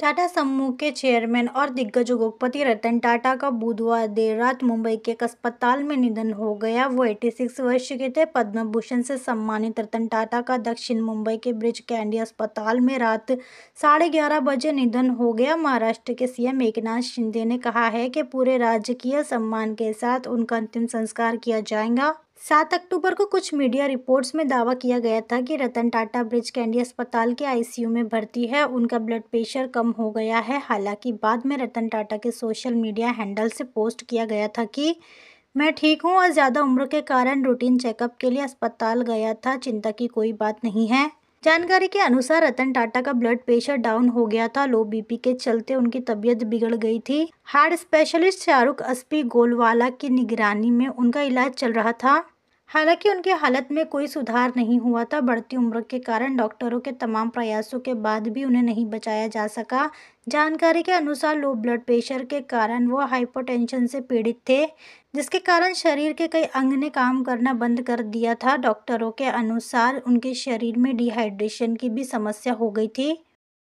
टाटा समूह के चेयरमैन और दिग्गज उद्योगपति रतन टाटा का बुधवार देर रात मुंबई के एक अस्पताल में निधन हो गया वो 86 वर्ष के थे पद्म भूषण से सम्मानित रतन टाटा का दक्षिण मुंबई के ब्रिज कैंडी अस्पताल में रात साढ़े ग्यारह बजे निधन हो गया महाराष्ट्र के सीएम एकनाथ शिंदे ने कहा है कि पूरे राजकीय सम्मान के साथ उनका अंतिम संस्कार किया जाएगा सात अक्टूबर को कुछ मीडिया रिपोर्ट्स में दावा किया गया था कि रतन टाटा ब्रिज कैंडी अस्पताल के आईसीयू में भर्ती है उनका ब्लड प्रेशर कम हो गया है हालांकि बाद में रतन टाटा के सोशल मीडिया हैंडल से पोस्ट किया गया था कि मैं ठीक हूं और ज़्यादा उम्र के कारण रूटीन चेकअप के लिए अस्पताल गया था चिंता की कोई बात नहीं है जानकारी के अनुसार रतन टाटा का ब्लड प्रेशर डाउन हो गया था लो बीपी के चलते उनकी तबीयत बिगड़ गई थी हार्ट स्पेशलिस्ट शाहरुख अस्पी गोलवाला की निगरानी में उनका इलाज चल रहा था हालांकि उनकी हालत में कोई सुधार नहीं हुआ था बढ़ती उम्र के कारण डॉक्टरों के तमाम प्रयासों के बाद भी उन्हें नहीं बचाया जा सका जानकारी के अनुसार लो ब्लड प्रेशर के कारण वो हाइपोटेंशन से पीड़ित थे जिसके कारण शरीर के कई अंग ने काम करना बंद कर दिया था डॉक्टरों के अनुसार उनके शरीर में डिहाइड्रेशन की भी समस्या हो गई थी